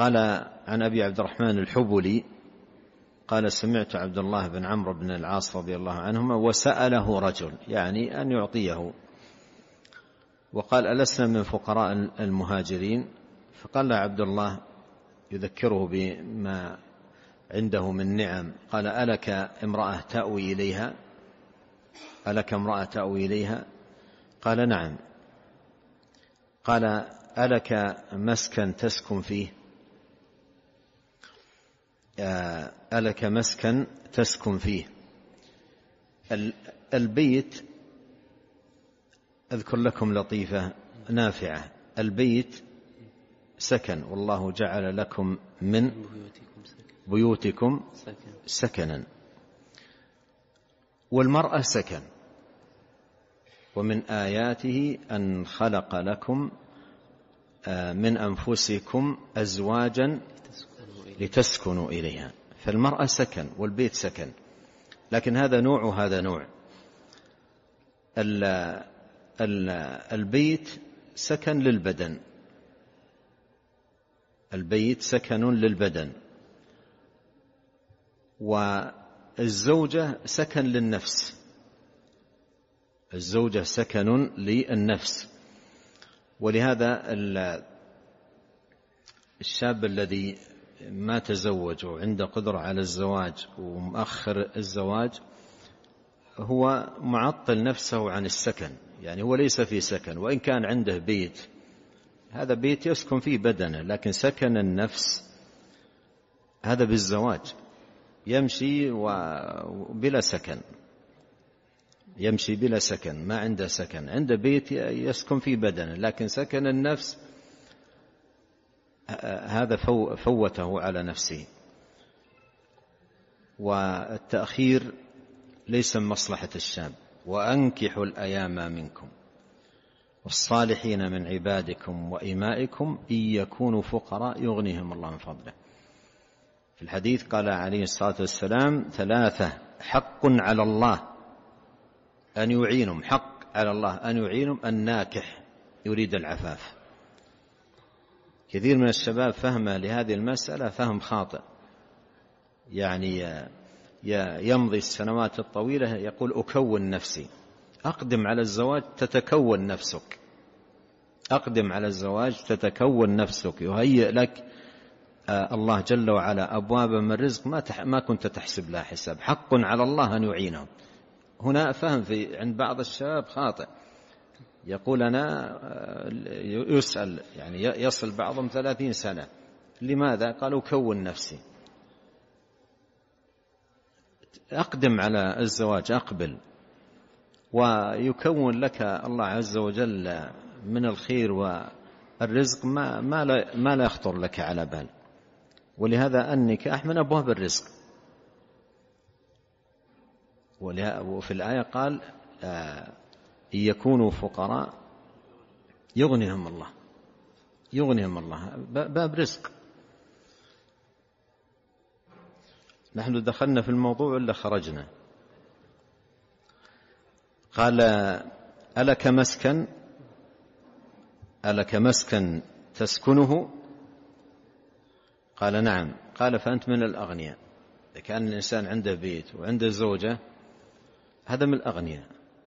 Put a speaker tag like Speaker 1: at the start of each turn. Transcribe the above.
Speaker 1: قال عن أبي عبد الرحمن الحبلي قال سمعت عبد الله بن عمرو بن العاص رضي الله عنهما وسأله رجل يعني أن يعطيه وقال ألسنا من فقراء المهاجرين فقال له عبد الله يذكره بما عنده من نعم قال ألك امرأة تأوي إليها ألك امرأة تأوي إليها قال نعم قال ألك مسكن تسكن فيه آه، ألك مسكن تسكن فيه البيت أذكر لكم لطيفة نافعة البيت سكن والله جعل لكم من بيوتكم سكنا والمرأة سكن ومن آياته أن خلق لكم آه، من أنفسكم أزواجا لتسكنوا إليها فالمرأة سكن والبيت سكن لكن هذا نوع وهذا نوع البيت سكن للبدن البيت سكن للبدن والزوجة سكن للنفس الزوجة سكن للنفس ولهذا الشاب الذي ما تزوج وعنده قدرة على الزواج ومؤخر الزواج هو معطل نفسه عن السكن يعني هو ليس في سكن وإن كان عنده بيت هذا بيت يسكن فيه بدنه لكن سكن النفس هذا بالزواج يمشي بلا سكن يمشي بلا سكن ما عنده سكن عنده بيت يسكن فيه بدنه لكن سكن النفس هذا فوته على نفسه والتأخير ليس من مصلحة الشاب وأنكحوا الأيام منكم والصالحين من عبادكم وإمائكم إن يكونوا فقراء يغنيهم الله من فضله في الحديث قال عليه الصلاة والسلام ثلاثة حق على الله أن يعينهم حق على الله أن يعينهم الناكح يريد العفاف كثير من الشباب فهمه لهذه المسألة فهم خاطئ يعني يمضي السنوات الطويلة يقول أكون نفسي أقدم على الزواج تتكون نفسك أقدم على الزواج تتكون نفسك يهيئ لك آه، الله جل وعلا أبوابا من رزق ما ما كنت تحسب لها حساب حق على الله أن يعينهم هنا فهم في عند بعض الشباب خاطئ يقول أنا آه، يسأل يعني يصل بعضهم ثلاثين سنة لماذا؟ قالوا كون نفسي أقدم على الزواج أقبل ويكون لك الله عز وجل من الخير والرزق ما, ما, لا, ما لا يخطر لك على بال ولهذا النكاح من أبواب الرزق وفي الآية قال آه إن يكونوا فقراء يغنيهم الله يغنيهم الله باب رزق نحن دخلنا في الموضوع ولا خرجنا قال ألك مسكن ألك مسكن تسكنه قال نعم قال فأنت من الأغنياء إذا كان الإنسان عنده بيت وعنده زوجة هذا من الأغنياء